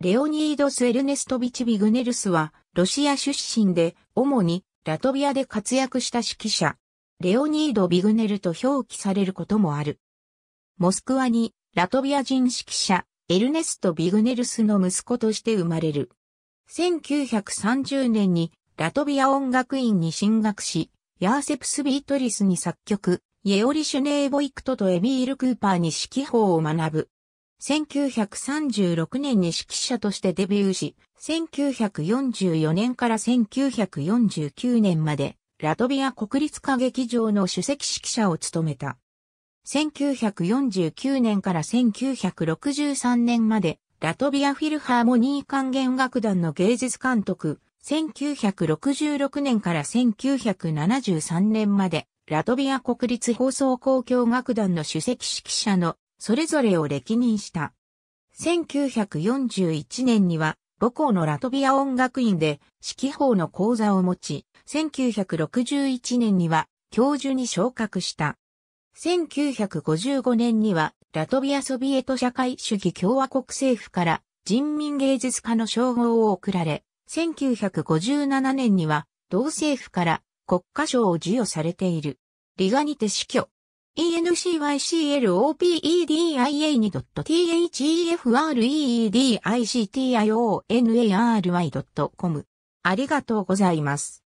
レオニードス・エルネストビチ・ビグネルスは、ロシア出身で、主に、ラトビアで活躍した指揮者、レオニード・ビグネルと表記されることもある。モスクワに、ラトビア人指揮者、エルネスト・ビグネルスの息子として生まれる。1930年に、ラトビア音楽院に進学し、ヤーセプス・ビートリスに作曲、イエオリ・シュネーボイクトとエミール・クーパーに指揮法を学ぶ。1936年に指揮者としてデビューし、1944年から1949年まで、ラトビア国立歌劇場の首席指揮者を務めた。1949年から1963年まで、ラトビアフィルハーモニー管弦楽団の芸術監督、1966年から1973年まで、ラトビア国立放送交響楽団の首席指揮者のそれぞれを歴任した。1941年には、母校のラトビア音楽院で指揮法の講座を持ち、1961年には教授に昇格した。1955年にはラトビアソビエト社会主義共和国政府から人民芸術家の称号を贈られ、1957年には同政府から国家賞を授与されている。リガニテ死去。e n c y c l o p e d i a 2 t h e f r e e d i c t i o n a r y c o m ありがとうございます。